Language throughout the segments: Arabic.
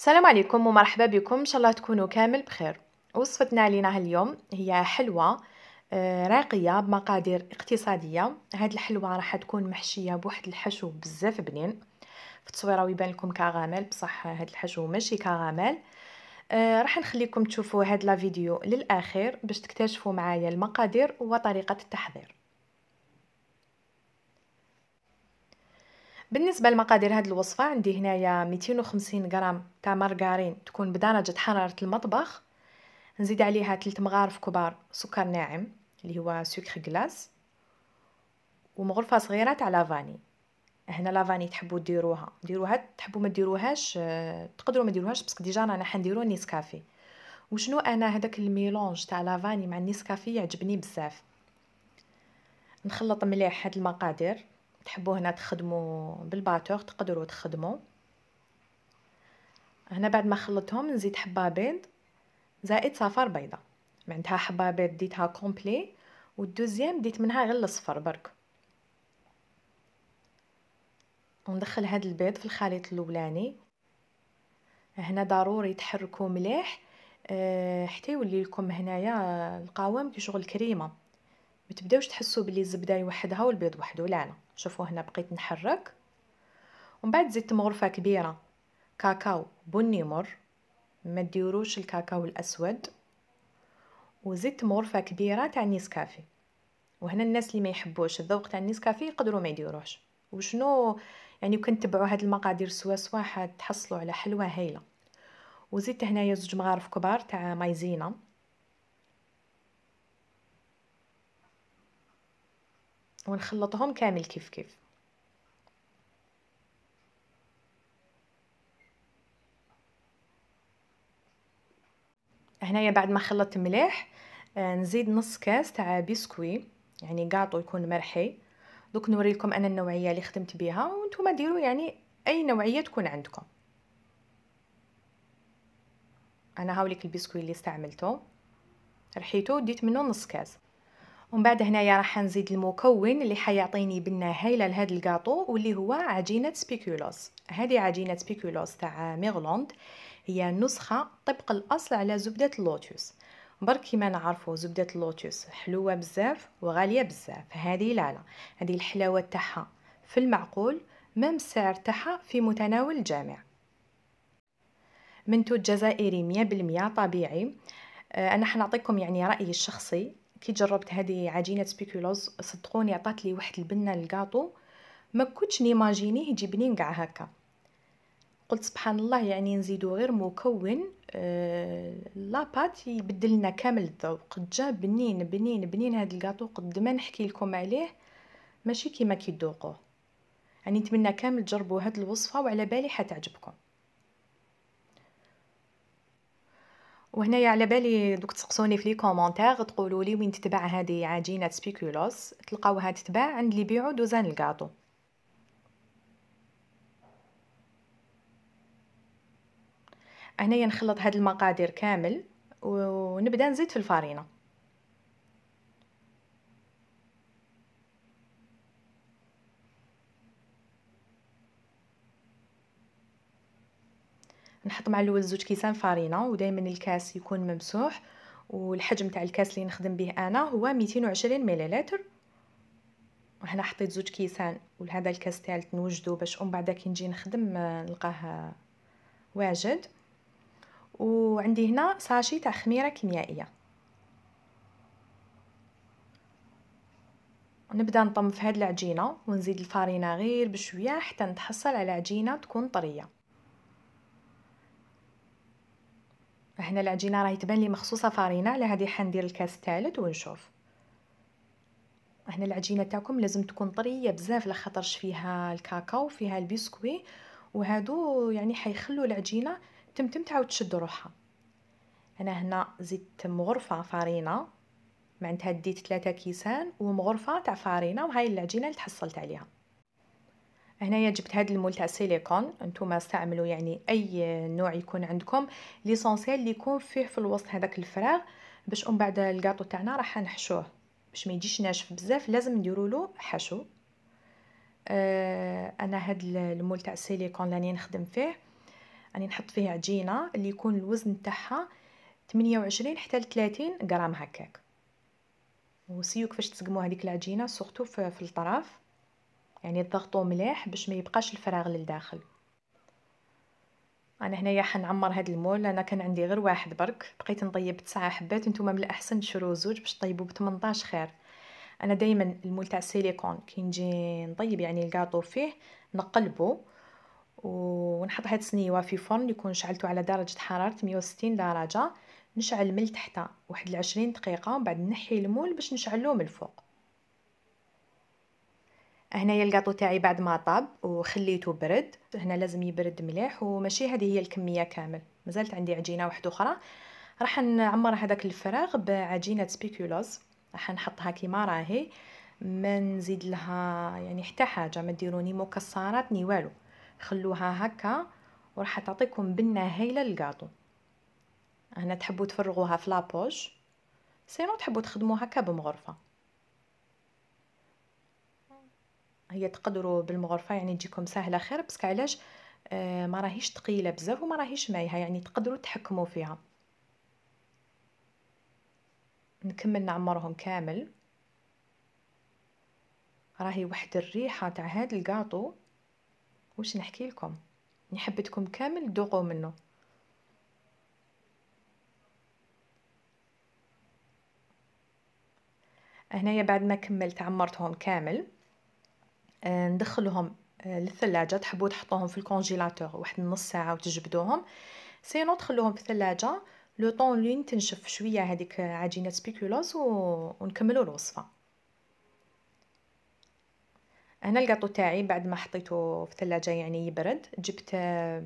السلام عليكم ومرحبا بكم ان شاء الله تكونوا كامل بخير وصفتنا علينا اليوم هي حلوى آه، راقيه بمقادير اقتصاديه هاد الحلوى راح تكون محشيه بواحد الحشو بزاف بنين في التصويره ويبان لكم كغامل بصح هاد الحشو ماشي كغامل آه، راح نخليكم تشوفوا هاد لا فيديو للاخير باش تكتشفوا معايا المقادير وطريقه التحضير بالنسبه لمقادير هذه الوصفه عندي هنايا 250 غرام تاع مارغارين تكون بدرجه حراره المطبخ نزيد عليها 3 مغارف كبار سكر ناعم اللي هو سكر غلاس ومغرفه صغيره تاع لافاني هنا لافاني تحبوا ديروها ديروها تحبوا ما ديروهاش آه، تقدروا ما ديروهاش بس ديجا رانا حنديرو نيسكافي وشنو انا هذاك الميلونج تاع لافاني مع النيسكافي يعجبني بزاف نخلط مليح هاد المقادير تحبوا هنا تخدموا بالباتور تقدروا تخدموا هنا بعد ما خلطتهم نزيد حبه بيض زائد صفار بيضه معناتها حبه بيض ديتها كومبلي والدوزيام ديت منها غير الصفر برك وندخل هاد البيض في الخليط الاولاني هنا ضروري تحركوا مليح أه، حتى يولي لكم هنايا القوام كي شغل كريمه ما تبداوش تحسوا بلي الزبده لوحدها والبيض وحده لا لا شوفوا هنا بقيت نحرك ومن بعد زدت مغرفه كبيره كاكاو بني مر ما ديروش الكاكاو الاسود وزدت مغرفه كبيره تاع نيسكافي وهنا الناس اللي ما يحبوش الذوق تاع النسكافي يقدروا ما يديروهش وشنو يعني كنت تبعوا هاد المقادير سوا سوا حتحصلوا على حلوه هايله وزدت هنايا زوج مغارف كبار تاع مايزينا ونخلطهم كامل كيف كيف هنايا بعد ما خلطت مليح آه، نزيد نص كاس تاع بسكوي يعني قاطو يكون مرحي دوك نوريكم انا النوعيه اللي خدمت بها وانتم ديروا يعني اي نوعيه تكون عندكم انا هاوليك البسكوي اللي استعملته رحيته وديت منه نص كاس ومن بعد هنايا راح نزيد المكون اللي حيعطيني بنه هايله لهذا الكاطو واللي هو عجينه سبيكولوس هذه عجينه سبيكولوس تاع ميغلوند هي نسخه طبق الاصل على زبده اللوتوس برك كيما نعرفوا زبده اللوتوس حلوه بزاف وغاليه بزاف هذه لا لا هذه الحلاوه تاعها في المعقول مام السعر تاعها في متناول الجامع منتوج جزائري 100% طبيعي آه، انا حنعطيكم يعني رايي الشخصي كي جربت هذه عجينه سبيكولوز صدقوني عطات لي واحد البنه للقاطو ما كنتش نيماجينيه بنين قاع هكا قلت سبحان الله يعني نزيدو غير مكون آه لاباط يبدل لنا كامل الذوق جا بنين بنين بنين هاد القاطو قد ما نحكي لكم عليه ماشي كيما كيدوقوه يعني نتمنى كامل تجربوا هاد الوصفه وعلى بالي حتعجبكم وهنايا على بالي دوك تسقسوني في لي كومونتير تقولوا لي وين تتباع هذه عجينه سبيكولوس تلقاوها تتباع عند اللي يبيعوا دوزان الكاطو هنايا نخلط هاد المقادير كامل ونبدا نزيد في الفرينه نحط مع الاول زوج كيسان فارينه ودائما الكاس يكون ممسوح والحجم تاع الكاس اللي نخدم به انا هو 220 مليلتر وهنا حطيت زوج كيسان وهذا الكاس تاع نوجدو باش ام بعدا كي نجي نخدم آه، نلقاه واجد وعندي هنا ساشي تاع خميره كيميائيه نبدا نطم في هاد العجينه ونزيد الفارينه غير بشويه حتى نتحصل على عجينه تكون طريه هنا العجينه راهي تبان لي مخصوصه فارينه على هذه حندير الكاس الثالث ونشوف هنا العجينه تاعكم لازم تكون طريه بزاف لا خاطرش فيها الكاكاو فيها البسكوي وهادو يعني حيخلوا العجينه تمتم تعاود تشد روحها انا هنا زدت مغرفه فارينه معناتها ديت ثلاثة كيسان ومغرفه تاع فارينه وهاي العجينه اللي تحصلت عليها هنايا جبت هاد المول تاع سيليكون نتوما استعملوا يعني اي نوع يكون عندكم ليسونسييل اللي يكون فيه في الوسط هذاك الفراغ باش من بعد الكاطو تاعنا راح نحشوه باش ما يجيش ناشف بزاف لازم نديروا له حشو آه انا هاد المول تاع سيليكون راني نخدم فيه راني نحط فيه عجينه اللي يكون الوزن تاعها 28 حتى 30 غرام هكاك وسيو كيفاش تسقموا هذيك العجينه سورتو في الطرف يعني تضغطوا مليح باش ما يبقاش الفراغ للداخل انا هنايا حنعمر هاد المول انا كان عندي غير واحد برك بقيت نطيب تسعة حبات نتوما من الاحسن تشرو زوج باش طيبوا ب 18 خير انا دائما المول تاع السيليكون كي نجي نطيب يعني الكاطو فيه نقلبه ونحط هاد السنيوه في فرن يكون شعلته على درجه حراره 160 درجه نشعل من تحت واحد العشرين دقيقه ومن بعد نحي المول باش نشعلو من الفوق هنايا القاطو تاعي بعد ما طاب وخليته برد هنا لازم يبرد مليح وماشي هذه هي الكميه كامل مازالت عندي عجينه واحده اخرى راح نعمر هذاك الفراغ بعجينه سبيكولوز راح نحطها كيما راهي ما نزيد لها يعني حتى حاجه ما ديروني ني مكسرات ني والو خلوها هكا وراح تعطيكم بنه هايله القاطو هنا تحبوا تفرغوها في لابوش سينو تحبوا تخدموها هكا بمغرفه هي تقدروا بالمغرفه يعني تجيكم سهله خير بس علاش آه، ما راهيش ثقيله بزاف وما راهيش مايها يعني تقدروا تحكموا فيها نكمل نعمرهم كامل راهي واحد الريحه تاع هاد الكاطو واش نحكي لكم نحبتكم كامل ذوقوا منه هنايا بعد ما كملت عمرتهم كامل آه، ندخلهم آه، للثلاجة تحبوا تحطوهم في الكونجيلاتور واحد نص ساعة وتجبدوهم سينو تخلوهم في الثلاجة لو طون لين تنشف شوية هذيك عجينة سبيكولوز و... ونكملوا الوصفة هنا القاطو تاعي بعد ما حطيته في الثلاجة يعني يبرد جبت آه،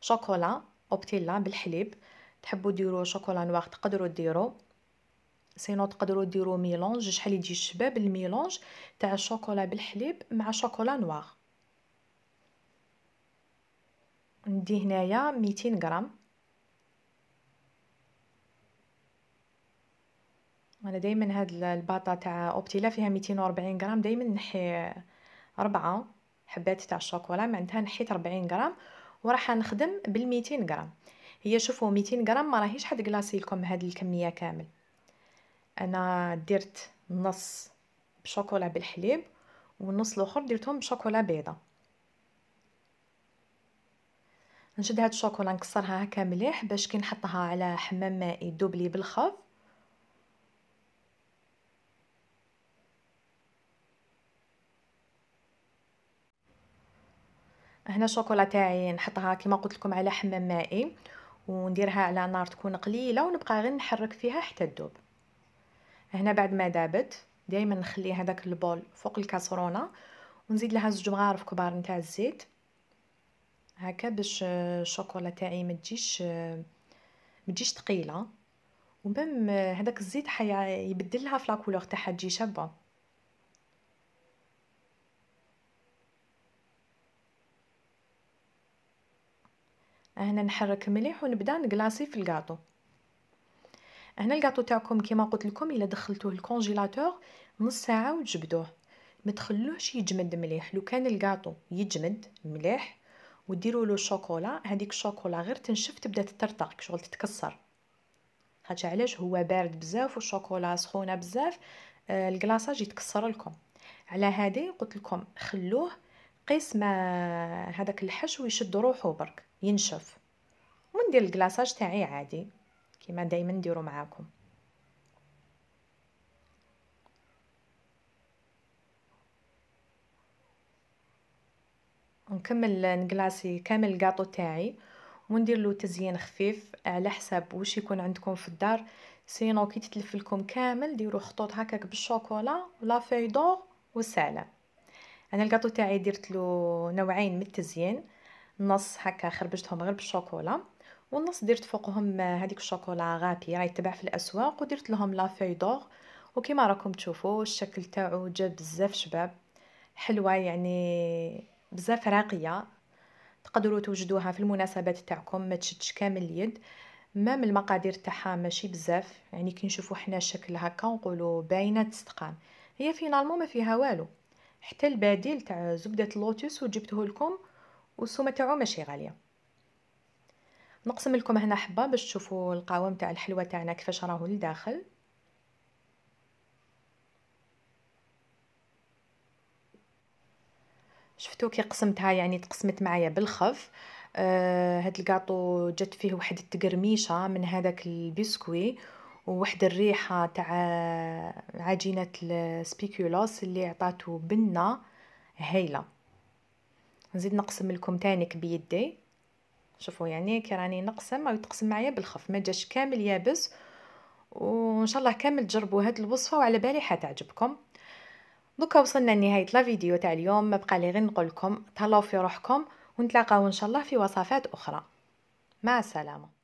شوكولا اوبتيلا بالحليب تحبوا ديروا شوكولا نواغ تقدروا ديروا سينو تقدروا ديروا ميلونج شحال يجي الشباب الميلونج تاع الشوكولا بالحليب مع شوكولا نوار ندي هنايا 200 غرام انا دائما هاد الباطا تاع اوبتيلا فيها 240 غرام دائما نحي أربعة حبات تاع الشوكولا معناتها نحيت 40 غرام وراح نخدم بال 200 غرام هي شوفوا 200 غرام ما راهيش حد كلاصي لكم هاد الكميه كامل انا درت نص بشوكولا بالحليب والنص الاخر درتهم بشوكولا بيضه نشد هاد الشوكولا نكسرها هكا مليح باش كي نحطها على حمام مائي دوبلي بالخف هنا الشوكولا تاعي نحطها كما قلت لكم على حمام مائي ونديرها على نار تكون قليله ونبقى غير نحرك فيها حتى تذوب هنا بعد ما دابت دائما نخلي هذاك البول فوق الكاسرونه ونزيد لها زوج مغارف كبار نتاع الزيت هكا باش آه، الشوكولا تاعي ما تجيش آه، ما تجيش ثقيله ومام آه، هذاك الزيت حي يبدلها في لا تاعها تجي شابه هنا نحرك مليح ونبدا نكلاصي في الكاطو هنا الكاطو تاعكم كيما قلت لكم الا دخلتوه الكونجيلاتور نص ساعه وتجبدوه ما تخلوهش يجمد مليح لو كان الكاطو يجمد مليح وديروا له شوكولا هذيك الشوكولا غير تنشف تبدا تطرطق شغل تتكسر خاطش علاش هو بارد بزاف والشوكولا سخونه بزاف آه الكلاصاج يتكسر لكم على هذه قلت لكم خلوه قيس ما هذاك الحشو يشد روحه برك ينشف وندير الكلاصاج تاعي عادي كيما دايما نديرو معاكم نكمل نكلاصي كامل الكاطو تاعي وندير له تزيين خفيف على حساب واش يكون عندكم في الدار سينو كي تتلف لكم كامل ديروا خطوط هكاك بالشوكولا ولا فاي دور والسلام انا الكاطو تاعي درت له نوعين من التزيين نص هكا خربجتهم غير بالشوكولا والنص درت فوقهم هذيك الشوكولا غابي راهي تباع في الاسواق ودرت لهم لا في دور وكما راكم تشوفوا الشكل تاعو جا بزاف شباب حلوه يعني بزاف راقيه تقدروا توجدوها في المناسبات تاعكم ما تشدش كامل اليد مام المقادير تاعها ماشي بزاف يعني كي نشوفوا حنا الشكل هكا نقولوا باينه تستقام هي فينالمون ما فيها والو حتى البديل تاع زبده اللوتس وجبته لكم والسومه تاعو ماشي غاليه نقسم لكم هنا حبه باش تشوفوا القوام تاع الحلوى تاعنا كيفاش راهو لداخل شفتو كي قسمتها يعني تقسمت معايا بالخف آه هاد الكاطو جات فيه واحد التقرميشه من هذاك البسكوي وواحد الريحه تاع عجينه السبيكولوس اللي عطاتو بنه هايله نزيد نقسم لكم تاني بيدي شوفوا يعني كي راني نقسم او يتقسم معايا بالخف ما جاش كامل يابس وان شاء الله كامل تجربوا هاد الوصفه وعلى بالي حتعجبكم دوكا وصلنا لنهايه لا فيديو تاع اليوم ما بقى لي غير نقول لكم تهلاو في روحكم ونتلاقاو ان شاء الله في وصفات اخرى مع السلامه